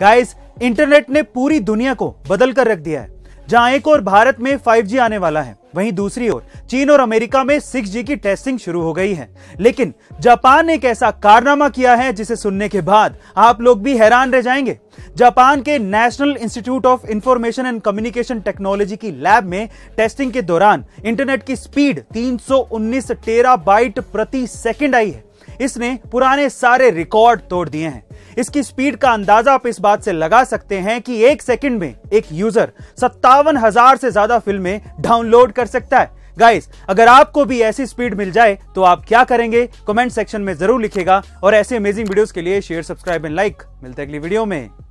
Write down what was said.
guys internet ने पूरी दुनिया को बदल कर रख दिया है जहां एक और भारत में 5G आने वाला है वहीं दूसरी ओर चीन और अमेरिका में 6G की टेस्टिंग शुरू हो गई है लेकिन जापान ने एक ऐसा कारनामा किया है जिसे सुनने के बाद आप लोग भी हैरान रह जाएंगे जापान के National Institute of Information and Communication Technology की लैब में टेस्टिंग के दौरान इंटरनेट की स्पीड 319 बाइट प्रति सेकेंड आई है इसने पुराने सारे रिकॉर्ड तोड़ दिए हैं इसकी स्पीड का अंदाजा आप इस बात से लगा सकते हैं कि एक सेकंड में एक यूजर सत्तावन हजार से ज्यादा फिल्में डाउनलोड कर सकता है गाइस अगर आपको भी ऐसी स्पीड मिल जाए तो आप क्या करेंगे कमेंट सेक्शन में जरूर लिखेगा और ऐसे अमेजिंग वीडियोस के लिए शेयर सब्सक्राइब एंड लाइक मिलते अगली वीडियो में